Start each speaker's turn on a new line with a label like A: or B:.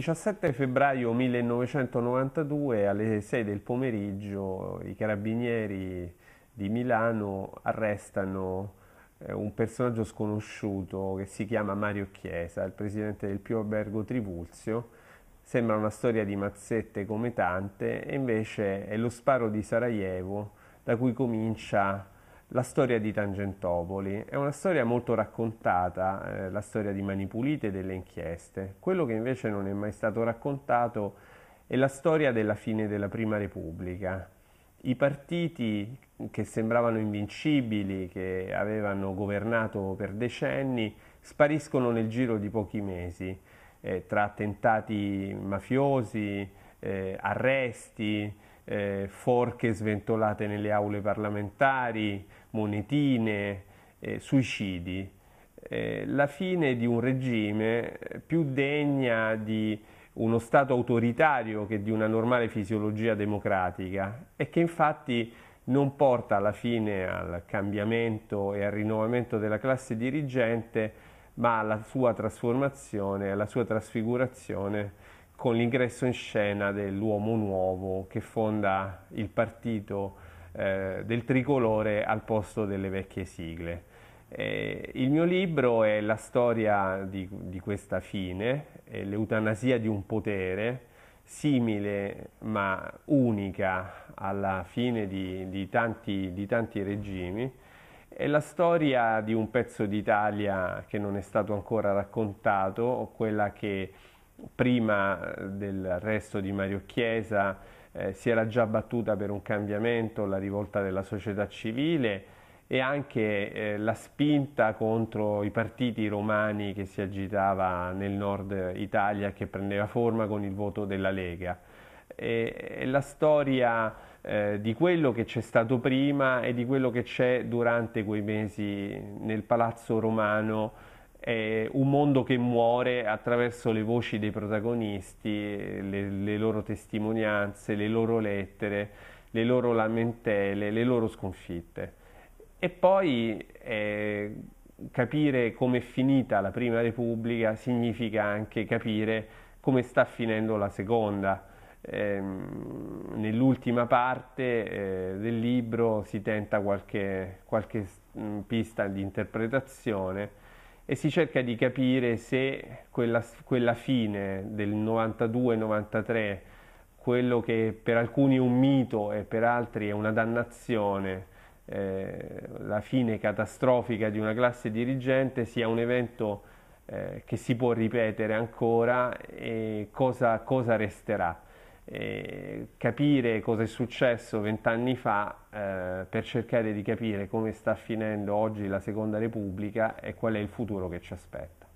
A: 17 febbraio 1992 alle 6 del pomeriggio i carabinieri di Milano arrestano eh, un personaggio sconosciuto che si chiama Mario Chiesa, il presidente del Pio Albergo Trivulzio. Sembra una storia di mazzette come tante, e invece è lo sparo di Sarajevo da cui comincia la storia di Tangentopoli. È una storia molto raccontata, eh, la storia di Mani Pulite e delle inchieste. Quello che invece non è mai stato raccontato è la storia della fine della Prima Repubblica. I partiti che sembravano invincibili, che avevano governato per decenni, spariscono nel giro di pochi mesi, eh, tra attentati mafiosi, eh, arresti, eh, forche sventolate nelle aule parlamentari, monetine, eh, suicidi. Eh, la fine di un regime eh, più degna di uno Stato autoritario che di una normale fisiologia democratica e che infatti non porta alla fine al cambiamento e al rinnovamento della classe dirigente, ma alla sua trasformazione, alla sua trasfigurazione con l'ingresso in scena dell'uomo nuovo che fonda il partito eh, del tricolore al posto delle vecchie sigle. Eh, il mio libro è la storia di, di questa fine, l'eutanasia di un potere, simile ma unica alla fine di, di, tanti, di tanti regimi, è la storia di un pezzo d'Italia che non è stato ancora raccontato, quella che prima eh, dell'arresto di Mario Chiesa eh, si era già battuta per un cambiamento la rivolta della società civile e anche eh, la spinta contro i partiti romani che si agitava nel nord Italia che prendeva forma con il voto della Lega. E, e la storia eh, di quello che c'è stato prima e di quello che c'è durante quei mesi nel palazzo romano è un mondo che muore attraverso le voci dei protagonisti, le, le loro testimonianze, le loro lettere, le loro lamentele, le loro sconfitte. E poi eh, capire come è finita la Prima Repubblica significa anche capire come sta finendo la Seconda. Ehm, nell'ultima parte eh, del libro si tenta qualche, qualche pista di interpretazione e si cerca di capire se quella, quella fine del 92-93, quello che per alcuni è un mito e per altri è una dannazione, eh, la fine catastrofica di una classe dirigente sia un evento eh, che si può ripetere ancora e cosa, cosa resterà eh, capire cosa è successo vent'anni fa eh, per cercare di capire come sta finendo oggi la Seconda Repubblica e qual è il futuro che ci aspetta.